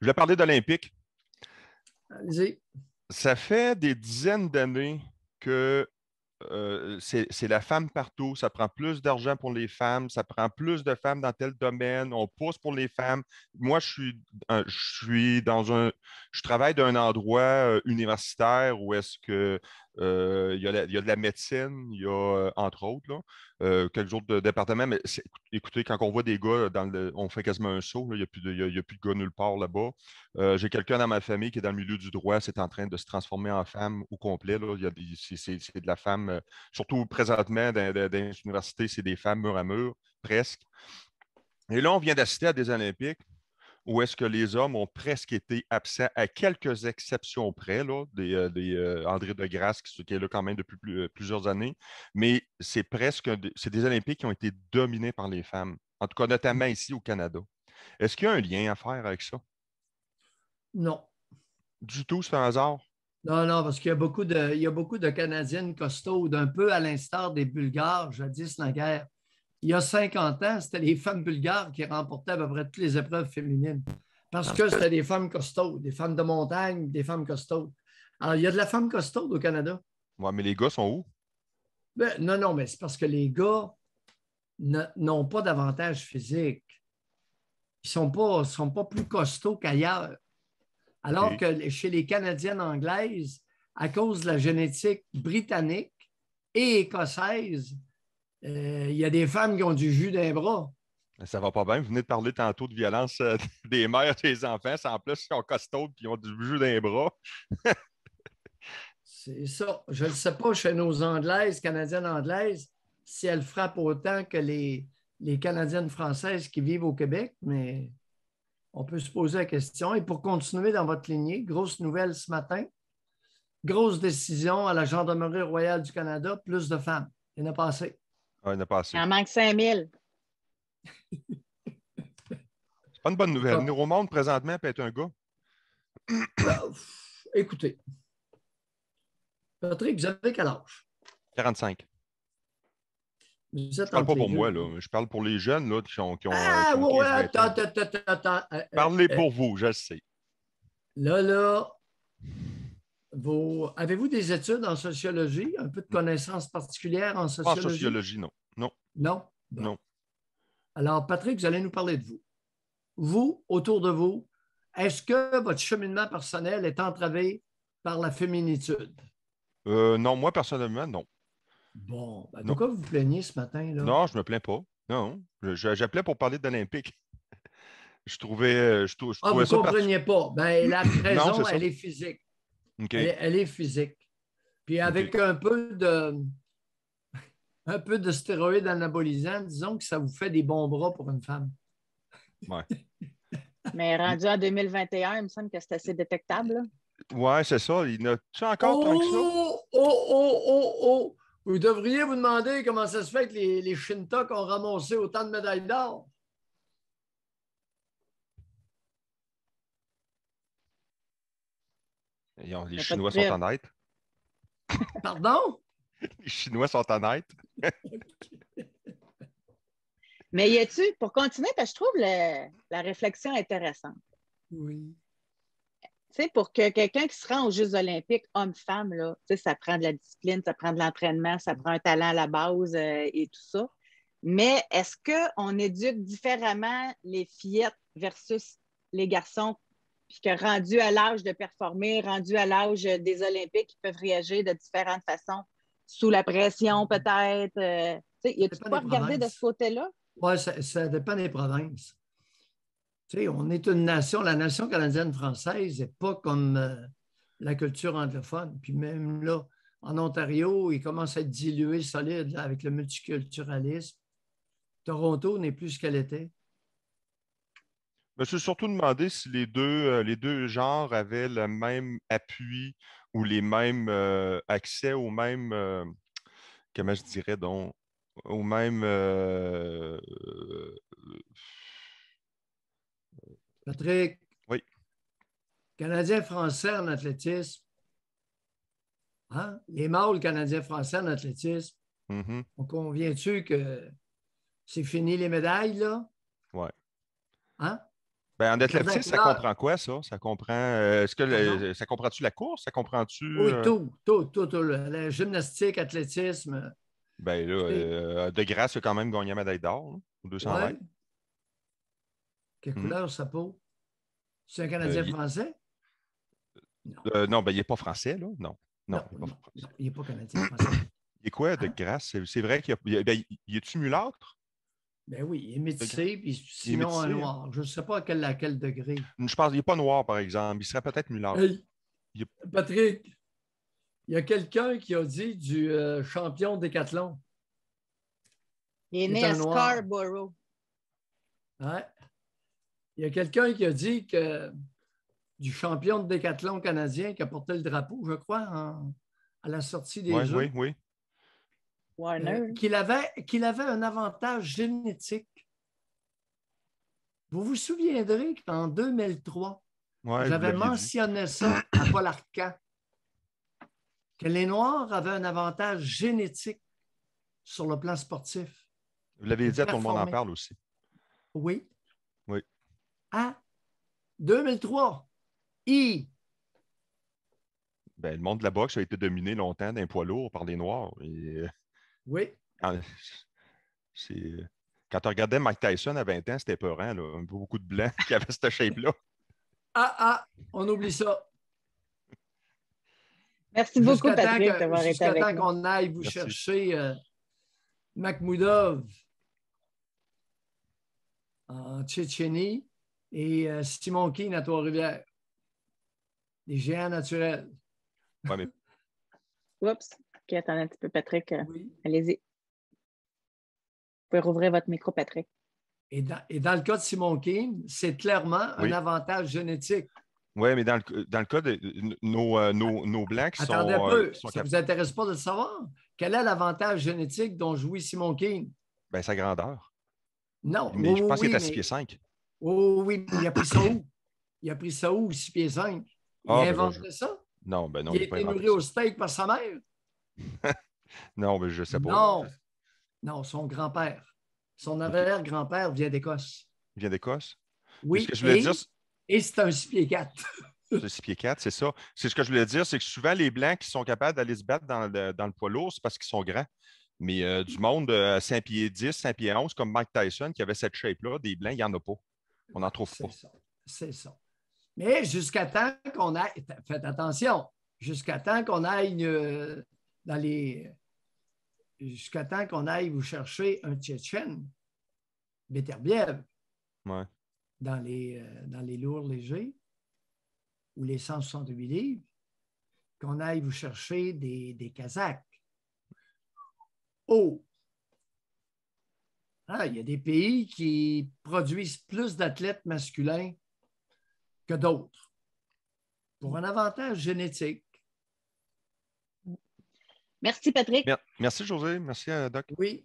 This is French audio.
Je vais parler d'Olympique. Allez-y. Ça fait des dizaines d'années que euh, c'est la femme partout. Ça prend plus d'argent pour les femmes. Ça prend plus de femmes dans tel domaine. On pousse pour les femmes. Moi, je suis, je suis dans un. Je travaille d'un endroit euh, universitaire où est-ce que euh, il, y a de la médecine, il y a, euh, entre autres, euh, quelques autres départements. Mais écoutez, quand on voit des gars, on fait quasiment un saut, il n'y a, plus de, y gars nulle part là-bas. J'ai quelqu'un dans ma famille qui est dans le milieu du droit, c'est en train de se transformer en femme au complet. C'est de la femme, surtout présentement dans, dans, dans les universités, c'est des femmes mur à mur, presque. Et là, on vient d'assister à des Olympiques où est-ce que les hommes ont presque été absents, à quelques exceptions près, là, des, euh, euh, André de Grasse, qui, est là quand même depuis euh, plusieurs années, mais c'est presque, c'est des Olympiques qui ont été dominés par les femmes, en tout cas notamment ici au Canada. Est-ce qu'il y a un lien à faire avec ça? Non. Du tout, c'est un hasard? Non, non, parce qu'il y a beaucoup de, il y a beaucoup de Canadiennes costaudes, un peu à l'instar des Bulgares, jadis la guerre il y a 50 ans, c'était les femmes bulgares qui remportaient à peu près toutes les épreuves féminines. Parce que c'était des femmes costaudes, des femmes de montagne, des femmes costaudes. Alors, il y a de la femme costaude au Canada. Oui, mais les gars sont où? Ben, non, non, mais c'est parce que les gars n'ont pas d'avantage physique. Ils ne sont pas, sont pas plus costauds qu'ailleurs. Alors que chez les Canadiennes anglaises, à cause de la génétique britannique et écossaise, euh, il y a des femmes qui ont du jus d'un bras. Ça va pas bien. Vous venez de parler tantôt de violence euh, des mères, des enfants. En plus, qu'on sont costauds et ont du jus d'un bras. C'est ça. Je ne sais pas chez nos Anglaises, Canadiennes anglaises, si elles frappent autant que les, les Canadiennes françaises qui vivent au Québec, mais on peut se poser la question. Et pour continuer dans votre lignée, grosse nouvelle ce matin, grosse décision à la Gendarmerie royale du Canada, plus de femmes. Il y en a assez. Ah, il en a manque 5000. C'est pas une bonne nouvelle. Ah. Venir présentement peut être un gars. Écoutez. Patrick, vous avez quel âge? 45. Je ne parle pas pour moi, là. Je parle pour les jeunes là, qui ont. ah, attends, attends, attends, euh, Parlez euh, pour vous, je le sais. Là, là, avez-vous des études en sociologie, un peu de connaissances particulières en sociologie? en sociologie, non. Non. Non? Non. Alors, Patrick, vous allez nous parler de vous. Vous, autour de vous, est-ce que votre cheminement personnel est entravé par la féminitude? Euh, non, moi, personnellement, non. Bon, ben, pourquoi vous vous plaignez ce matin? Non, je ne me plains pas. Non, j'appelais pour parler d'Olympique. Je trouvais, euh, je, je ah, vous ne compreniez pas. Ben, la raison, elle est physique. Elle, est, physique. Puis avec un peu de un peu de stéroïdes anabolisants, disons que ça vous fait des bons bras pour une femme. Mais rendu en 2021, il me semble que c'est assez détectable. Oui, c'est ça. Il n'a pas encore tant que ça? Oh, oh, oh, oh, oh! Vous devriez vous demander comment ça se fait que les, les ont ramassé autant de médailles d'or. les Chinois sont honnêtes. Pardon? les Chinois sont honnêtes. Mais y a-tu, pour continuer, parce que je trouve la réflexion intéressante. Oui. Tu sais, pour que quelqu'un qui se rend aux Jeux olympiques, homme-femme, là, ça prend de la discipline, ça prend de l'entraînement, ça prend un talent à la base euh, et tout ça. Mais est-ce qu'on éduque différemment les fillettes versus les garçons que rendu à l'âge de performer, rendu à l'âge des Olympiques, ils peuvent réagir de différentes façons, sous la pression peut-être. Euh, il y a tu pas regarder de ce côté-là? Oui, ça, dépend des provinces. Tu sais, on est une nation, la nation canadienne-française n'est pas comme euh, la culture anglophone. Puis même là, en Ontario, il commence à être dilué solide avec le multiculturalisme. Toronto n'est plus ce qu'elle était. Je me suis surtout demandé si les deux, euh, les deux genres avaient le même appui ou les mêmes euh, accès aux même... Euh, comment je dirais donc, au même Patrick. Oui. Canadien-Français en athlétisme. Hein? Les mâles canadiens-français en athlétisme. Mm-hmm. On convient-tu que c'est fini les médailles, là? Oui. Hein? Ben, en athlétisme, ça comprend quoi, ça? Ça comprend. Euh, est-ce que ça comprend-tu la course? Ça comprend-tu. Oui, euh? tout, tout, tout, tout la gymnastique, athlétisme. Ben là, euh, de grâce, a quand même gagné la médaille d'or, au 200 Quelle hmm. couleur sa peau? C'est un Canadien français? Non. ben il n'est pas français, là. Non. Non, il n'est pas, Canadien français. Il est quoi, de grâce? C'est vrai qu'il a... ben, est-tu mulâtre? Ben oui, il est métissé, puis sinon noir. Je ne sais pas à quel, degré. Je pense qu'il n'est pas noir, par exemple. Il serait peut-être mulard. Patrick, il y a quelqu'un qui a dit du euh, champion décathlon. Il est, né à Scarborough. Ouais. Il y a quelqu'un qui a dit que du champion de décathlon canadien qui a porté le drapeau, je crois, à la sortie des Jeux. Oui, Oui, oui, euh, qu'il avait, qu'il avait un avantage génétique. Vous vous souviendrez qu'en 2003, j'avais mentionné ça à Paul Arcan, que les Noirs avaient un avantage génétique sur le plan sportif. Vous l'avez dit à Tout le monde en parle aussi. Oui. Oui. À 2003, I. Ben, le monde de la boxe a été dominé longtemps d'un poids lourd par les Noirs. Et... Euh, oui. Ah, c'est quand tu regardais Mike Tyson à 20 ans, c'était peurant. Là. Beaucoup de blancs qui avaient cette shape-là. Ah, ah, on oublie ça. Merci beaucoup, Patrick, d'avoir été temps qu'on aille vous chercher euh, Makhmoudov en Tchétchénie et euh, Simon King à Trois-Rivières. les géants naturels. Oups. OK, attendez un petit peu, Patrick. Euh, allez-y. Vous pouvez rouvrir votre micro, Patrick. Et dans, le cas de Simon King, c'est clairement un avantage génétique. Oui, mais dans le, dans le cas de euh, nos, nos, nos Blacks. Attendez un peu, euh, ça ne vous intéresse pas de le savoir. Quel est l'avantage génétique dont jouit Simon King? Bien, sa grandeur. Non. Mais je pense qu'il est à 6 pieds 5. Oh oui, mais il a pris ça où? Il a pris ça où, 6 pieds 5? Ah, il a ben, inventé ça? Non, ben non. Il, il a été nourri au steak par sa mère? non, mais je sais pas. Non, non son grand-père. Son arrière-grand-père vient d'Écosse. Il vient d'Écosse? Oui. et, c'est un 6 pieds 4. c'est 6 pieds 4, c'est ça. C'est ce que je voulais dire, c'est que souvent, les Blancs qui sont capables d'aller se battre dans le, dans poids lourd, c'est parce qu'ils sont grands. Mais euh, du monde saint euh, 5 pieds 10, 5 pieds 11, comme Mike Tyson, qui avait cette shape-là, des Blancs, il n'y en a pas. On n'en trouve pas. C'est ça. Mais jusqu'à temps qu'on aille, faites attention, jusqu'à temps qu'on aille une euh, dans euh, Jusqu'à temps qu'on aille vous chercher un Tchétchène, Béterbiev dans, les, euh, dans les lourds légers ou les 168 livres, qu'on aille vous chercher des, Kazakhs. Oh! Ah, il y a des pays qui produisent plus d'athlètes masculins que d'autres pour un avantage génétique. Merci, Patrick. Merci, José. Merci, euh, Doc. Oui.